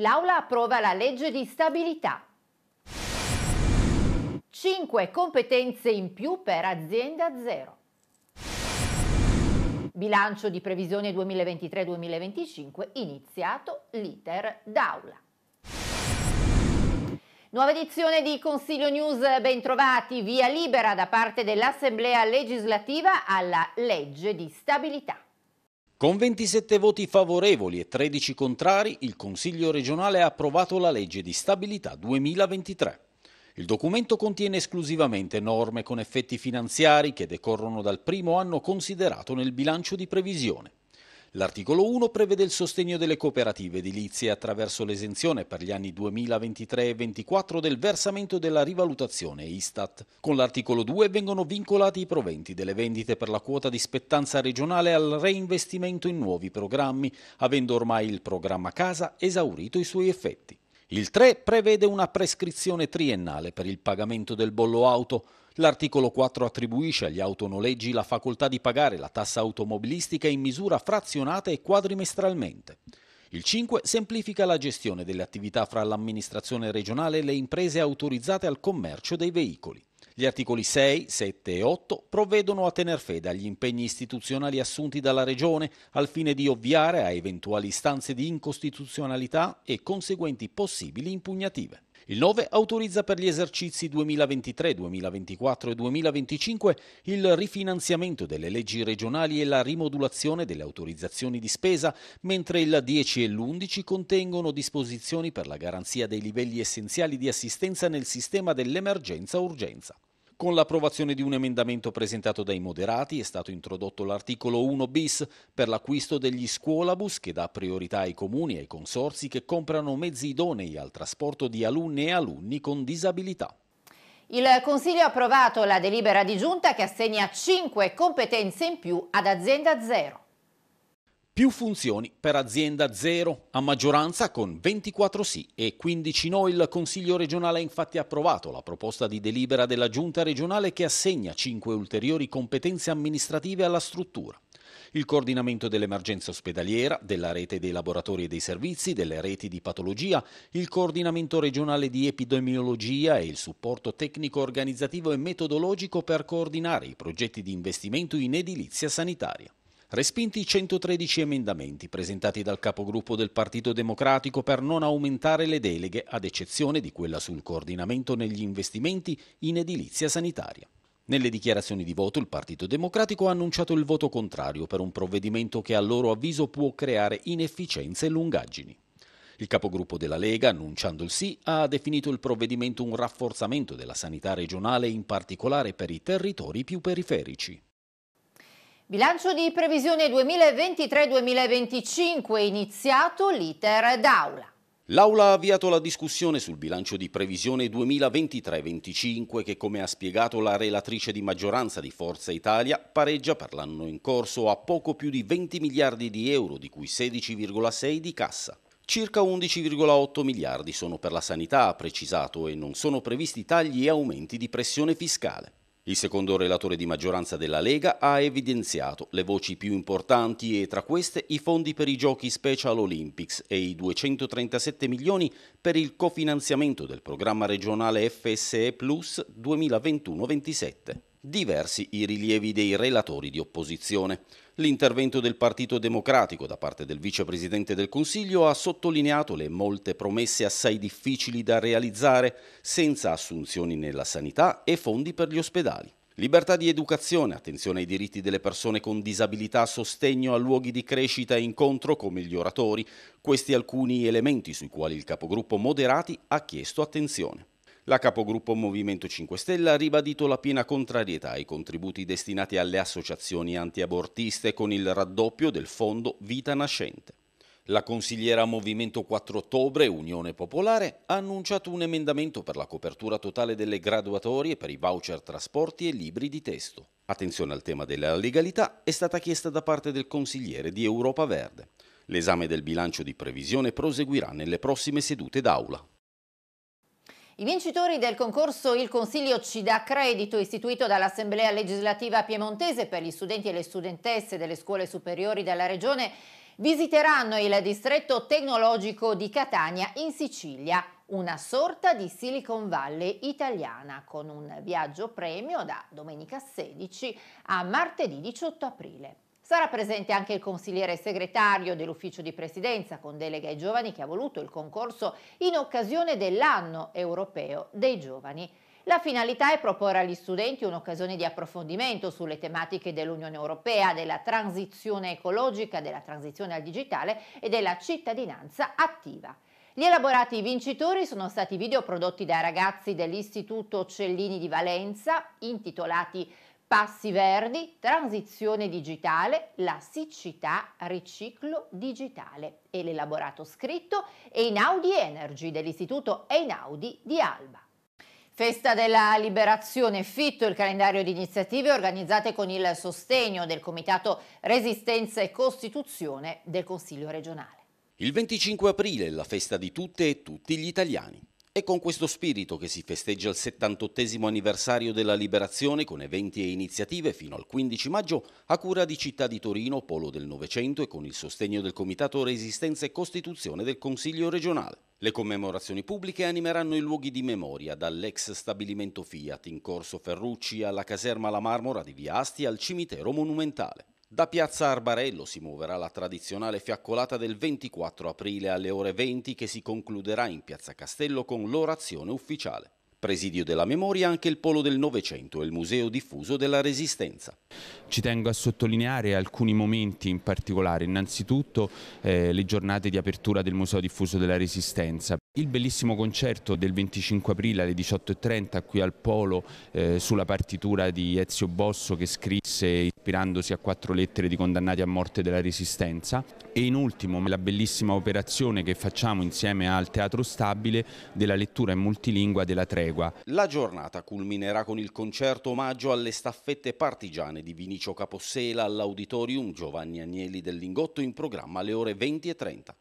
L'Aula approva la legge di stabilità. 5 competenze in più per azienda zero. Bilancio di previsione 2023-2025 iniziato l'iter d'aula. Nuova edizione di Consiglio News, bentrovati, via libera da parte dell'Assemblea legislativa alla legge di stabilità. Con 27 voti favorevoli e 13 contrari, il Consiglio regionale ha approvato la legge di stabilità 2023. Il documento contiene esclusivamente norme con effetti finanziari che decorrono dal primo anno considerato nel bilancio di previsione. L'articolo 1 prevede il sostegno delle cooperative edilizie attraverso l'esenzione per gli anni 2023 e 2024 del versamento della rivalutazione Istat. Con l'articolo 2 vengono vincolati i proventi delle vendite per la quota di spettanza regionale al reinvestimento in nuovi programmi, avendo ormai il programma casa esaurito i suoi effetti. Il 3 prevede una prescrizione triennale per il pagamento del bollo auto. L'articolo 4 attribuisce agli autonoleggi la facoltà di pagare la tassa automobilistica in misura frazionata e quadrimestralmente. Il 5 semplifica la gestione delle attività fra l'amministrazione regionale e le imprese autorizzate al commercio dei veicoli. Gli articoli 6, 7 e 8 provvedono a tener fede agli impegni istituzionali assunti dalla Regione al fine di ovviare a eventuali istanze di incostituzionalità e conseguenti possibili impugnative. Il 9 autorizza per gli esercizi 2023, 2024 e 2025 il rifinanziamento delle leggi regionali e la rimodulazione delle autorizzazioni di spesa, mentre il 10 e l'11 contengono disposizioni per la garanzia dei livelli essenziali di assistenza nel sistema dell'emergenza-urgenza. Con l'approvazione di un emendamento presentato dai moderati è stato introdotto l'articolo 1 bis per l'acquisto degli scuolabus che dà priorità ai comuni e ai consorsi che comprano mezzi idonei al trasporto di alunne e alunni con disabilità. Il Consiglio ha approvato la delibera di giunta che assegna 5 competenze in più ad azienda zero. Più funzioni per azienda zero, a maggioranza con 24 sì e 15 no. Il Consiglio regionale ha infatti approvato la proposta di delibera della Giunta regionale che assegna 5 ulteriori competenze amministrative alla struttura. Il coordinamento dell'emergenza ospedaliera, della rete dei laboratori e dei servizi, delle reti di patologia, il coordinamento regionale di epidemiologia e il supporto tecnico organizzativo e metodologico per coordinare i progetti di investimento in edilizia sanitaria. Respinti i 113 emendamenti presentati dal capogruppo del Partito Democratico per non aumentare le deleghe, ad eccezione di quella sul coordinamento negli investimenti in edilizia sanitaria. Nelle dichiarazioni di voto il Partito Democratico ha annunciato il voto contrario per un provvedimento che a loro avviso può creare inefficienze e lungaggini. Il capogruppo della Lega, annunciando il sì, ha definito il provvedimento un rafforzamento della sanità regionale, in particolare per i territori più periferici. Bilancio di previsione 2023-2025 iniziato l'iter d'aula. L'Aula ha avviato la discussione sul bilancio di previsione 2023-25 che, come ha spiegato la relatrice di maggioranza di Forza Italia, pareggia per l'anno in corso a poco più di 20 miliardi di euro, di cui 16,6 di cassa. Circa 11,8 miliardi sono per la sanità, ha precisato, e non sono previsti tagli e aumenti di pressione fiscale. Il secondo relatore di maggioranza della Lega ha evidenziato le voci più importanti e tra queste i fondi per i giochi Special Olympics e i 237 milioni per il cofinanziamento del programma regionale FSE Plus 2021-27 diversi i rilievi dei relatori di opposizione. L'intervento del Partito Democratico da parte del Vicepresidente del Consiglio ha sottolineato le molte promesse assai difficili da realizzare senza assunzioni nella sanità e fondi per gli ospedali. Libertà di educazione, attenzione ai diritti delle persone con disabilità, sostegno a luoghi di crescita e incontro come gli oratori, questi alcuni elementi sui quali il capogruppo Moderati ha chiesto attenzione. La capogruppo Movimento 5 Stelle ha ribadito la piena contrarietà ai contributi destinati alle associazioni antiabortiste con il raddoppio del fondo Vita Nascente. La consigliera Movimento 4 Ottobre, Unione Popolare, ha annunciato un emendamento per la copertura totale delle graduatorie per i voucher trasporti e libri di testo. Attenzione al tema della legalità è stata chiesta da parte del consigliere di Europa Verde. L'esame del bilancio di previsione proseguirà nelle prossime sedute d'aula. I vincitori del concorso Il Consiglio ci dà credito istituito dall'Assemblea legislativa piemontese per gli studenti e le studentesse delle scuole superiori della regione visiteranno il distretto tecnologico di Catania in Sicilia, una sorta di Silicon Valley italiana con un viaggio premio da domenica 16 a martedì 18 aprile. Sarà presente anche il consigliere segretario dell'ufficio di presidenza con delega ai giovani che ha voluto il concorso in occasione dell'anno europeo dei giovani. La finalità è proporre agli studenti un'occasione di approfondimento sulle tematiche dell'Unione Europea, della transizione ecologica, della transizione al digitale e della cittadinanza attiva. Gli elaborati vincitori sono stati video prodotti dai ragazzi dell'Istituto Cellini di Valenza, intitolati passi verdi, transizione digitale, la siccità, riciclo digitale e l'elaborato scritto è in Audi Energy dell'Istituto Einaudi di Alba. Festa della Liberazione Fitto, il calendario di iniziative organizzate con il sostegno del Comitato Resistenza e Costituzione del Consiglio regionale. Il 25 aprile è la festa di tutte e tutti gli italiani. È con questo spirito che si festeggia il 78 anniversario della liberazione con eventi e iniziative fino al 15 maggio a cura di Città di Torino, Polo del Novecento e con il sostegno del Comitato Resistenza e Costituzione del Consiglio regionale. Le commemorazioni pubbliche animeranno i luoghi di memoria, dall'ex stabilimento Fiat in Corso Ferrucci alla caserma La Marmora di Via Asti al cimitero monumentale. Da Piazza Arbarello si muoverà la tradizionale fiaccolata del 24 aprile alle ore 20 che si concluderà in Piazza Castello con l'orazione ufficiale. Presidio della memoria anche il Polo del Novecento e il Museo Diffuso della Resistenza. Ci tengo a sottolineare alcuni momenti in particolare, innanzitutto eh, le giornate di apertura del Museo Diffuso della Resistenza il bellissimo concerto del 25 aprile alle 18.30 qui al Polo eh, sulla partitura di Ezio Bosso che scrisse ispirandosi a quattro lettere di condannati a morte della Resistenza e in ultimo la bellissima operazione che facciamo insieme al Teatro Stabile della lettura in multilingua della Tregua. La giornata culminerà con il concerto omaggio alle staffette partigiane di Vinicio Capossela all'Auditorium Giovanni Agnelli del Lingotto in programma alle ore 20.30.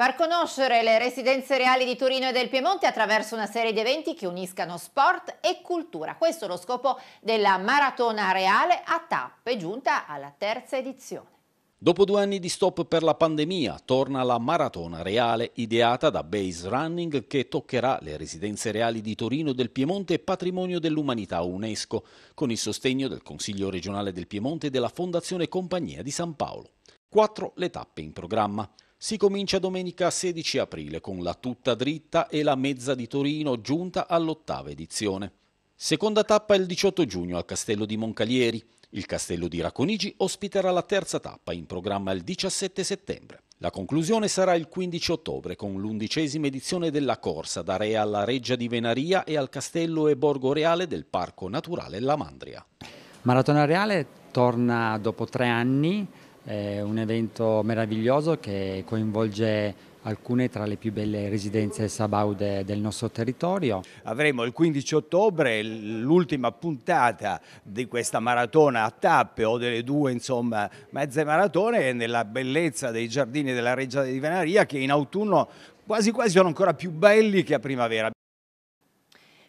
Far conoscere le residenze reali di Torino e del Piemonte attraverso una serie di eventi che uniscano sport e cultura. Questo è lo scopo della Maratona Reale a tappe, giunta alla terza edizione. Dopo due anni di stop per la pandemia, torna la Maratona Reale ideata da Base Running che toccherà le residenze reali di Torino, del Piemonte e Patrimonio dell'Umanità UNESCO, con il sostegno del Consiglio regionale del Piemonte e della Fondazione Compagnia di San Paolo. Quattro le tappe in programma. Si comincia domenica 16 aprile con la tutta dritta e la mezza di Torino giunta all'ottava edizione. Seconda tappa il 18 giugno al castello di Moncalieri. Il castello di Raconigi ospiterà la terza tappa in programma il 17 settembre. La conclusione sarà il 15 ottobre con l'undicesima edizione della corsa da Re alla Reggia di Venaria e al castello e borgo reale del Parco Naturale La Mandria. Maratona Reale torna dopo tre anni è un evento meraviglioso che coinvolge alcune tra le più belle residenze sabaude del nostro territorio. Avremo il 15 ottobre l'ultima puntata di questa maratona a tappe o delle due insomma mezze maratone nella bellezza dei giardini della Reggia di Venaria che in autunno quasi quasi sono ancora più belli che a primavera.